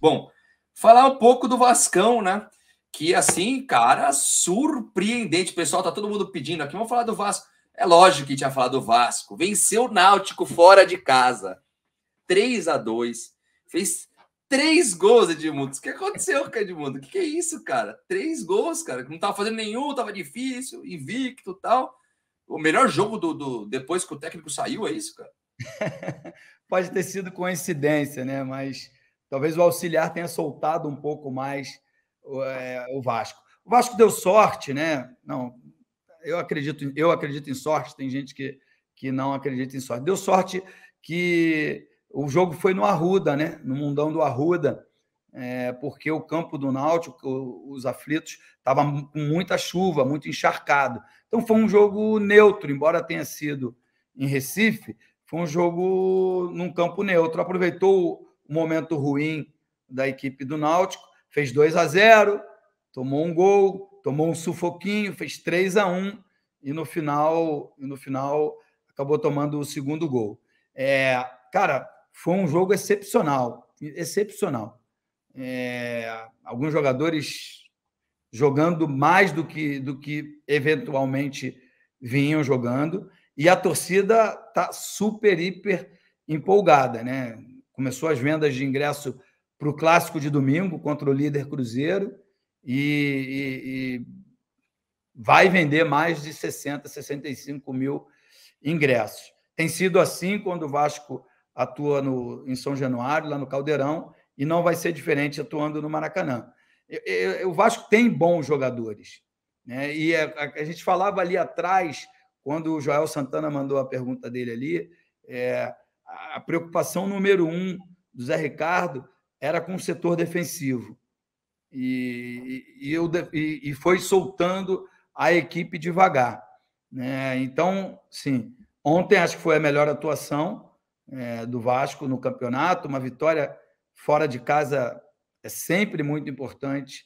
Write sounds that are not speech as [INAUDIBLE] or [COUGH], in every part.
Bom, falar um pouco do Vascão, né? Que assim, cara, surpreendente. Pessoal, tá todo mundo pedindo aqui. Vamos falar do Vasco. É lógico que tinha falado do Vasco. Venceu o Náutico fora de casa. 3 a 2 Fez três gols, Edmundo. O que aconteceu, Edmundo? O que, é isso, cara? Três gols, cara. Não tava fazendo nenhum, tava difícil, invicto tal. O melhor jogo do, do depois que o técnico saiu, é isso, cara? [LAUGHS] Pode ter sido coincidência, né? Mas Talvez o auxiliar tenha soltado um pouco mais é, o Vasco. O Vasco deu sorte, né? Não, eu acredito, eu acredito em sorte, tem gente que, que não acredita em sorte. Deu sorte que o jogo foi no Arruda, né? No mundão do Arruda, é, porque o campo do Náutico, os aflitos, estava com muita chuva, muito encharcado. Então foi um jogo neutro, embora tenha sido em Recife, foi um jogo num campo neutro. Aproveitou um momento ruim da equipe do Náutico, fez 2 a 0, tomou um gol, tomou um sufoquinho, fez 3 a 1 e no final, e no final acabou tomando o segundo gol. É, cara, foi um jogo excepcional, excepcional. É, alguns jogadores jogando mais do que, do que eventualmente vinham jogando e a torcida tá super hiper empolgada, né? começou as vendas de ingresso para o clássico de domingo contra o líder Cruzeiro e, e, e vai vender mais de 60, 65 mil ingressos. Tem sido assim quando o Vasco atua no, em São Januário, lá no Caldeirão, e não vai ser diferente atuando no Maracanã. Eu, eu, o Vasco tem bons jogadores. Né? E é, a, a, gente falava ali atrás, quando o Joel Santana mandou a pergunta dele ali, é, a preocupação número um do Zé Ricardo era com o setor defensivo. E, e, eu, e, e foi soltando a equipe devagar. Né? Então, sim, ontem acho que foi a melhor atuação é, do Vasco no campeonato, uma vitória fora de casa é sempre muito importante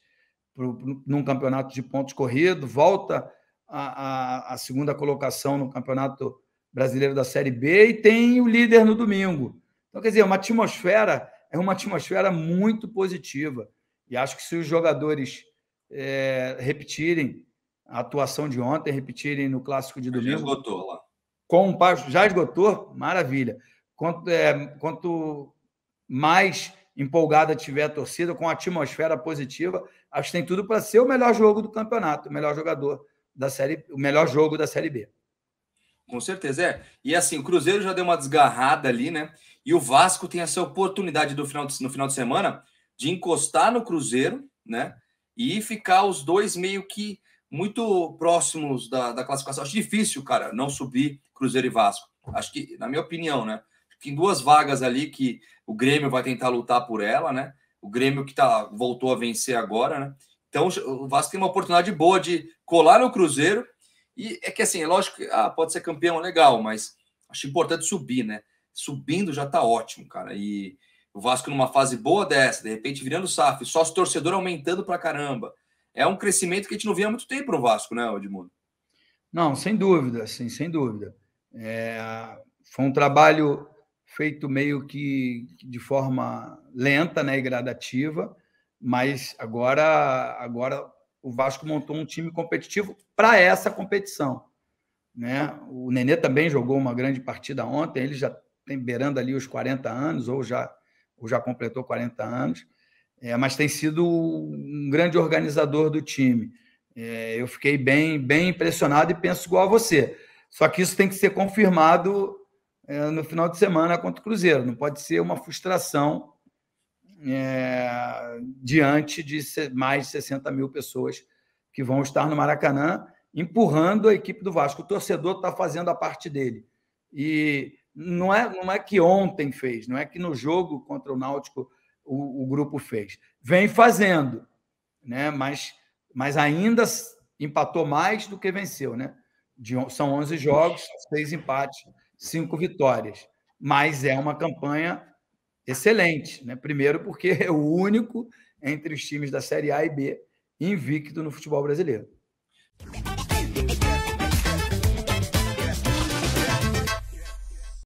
pro, pro, num campeonato de pontos corridos volta a, a, a segunda colocação no campeonato brasileiro da Série B, e tem o líder no domingo. Então, quer dizer, uma atmosfera, é uma atmosfera muito positiva. E acho que se os jogadores é, repetirem a atuação de ontem, repetirem no clássico de domingo. Já esgotou lá. Com um passo, já esgotou? Maravilha. Quanto, é, quanto mais empolgada tiver a torcida, com a atmosfera positiva, acho que tem tudo para ser o melhor jogo do campeonato, o melhor jogador da série, o melhor jogo da série B. Com certeza, é. E assim, o Cruzeiro já deu uma desgarrada ali, né? E o Vasco tem essa oportunidade do final de, no final de semana de encostar no Cruzeiro, né? E ficar os dois meio que muito próximos da, da classificação. Acho difícil, cara, não subir Cruzeiro e Vasco. Acho que, na minha opinião, né? Tem duas vagas ali que o Grêmio vai tentar lutar por ela, né? O Grêmio que tá, voltou a vencer agora, né? Então o Vasco tem uma oportunidade boa de colar no Cruzeiro e é que assim, é lógico que ah, pode ser campeão, legal, mas acho importante subir, né? Subindo já tá ótimo, cara. E o Vasco numa fase boa dessa, de repente virando SAF, sócio torcedor aumentando pra caramba. É um crescimento que a gente não via há muito tempo pro Vasco, né, Edmundo? Não, sem dúvida, sim, sem dúvida. É, foi um trabalho feito meio que de forma lenta né, e gradativa, mas agora, agora o Vasco montou um time competitivo para essa competição. Né? O Nenê também jogou uma grande partida ontem, ele já tem beirando ali os 40 anos, ou já, ou já completou 40 anos, é, mas tem sido um grande organizador do time. É, eu fiquei bem, bem impressionado e penso igual a você. Só que isso tem que ser confirmado é, no final de semana contra o Cruzeiro. Não pode ser uma frustração é, diante de mais de 60 mil pessoas que vão estar no Maracanã, empurrando a equipe do Vasco. O torcedor está fazendo a parte dele. E não é, não é que ontem fez, não é que no jogo contra o Náutico o, o grupo fez. Vem fazendo, né? mas, mas ainda empatou mais do que venceu. Né? De, são 11 jogos, seis empates, cinco vitórias. Mas é uma campanha excelente. Né? Primeiro, porque é o único entre os times da Série A e B invicto no futebol brasileiro.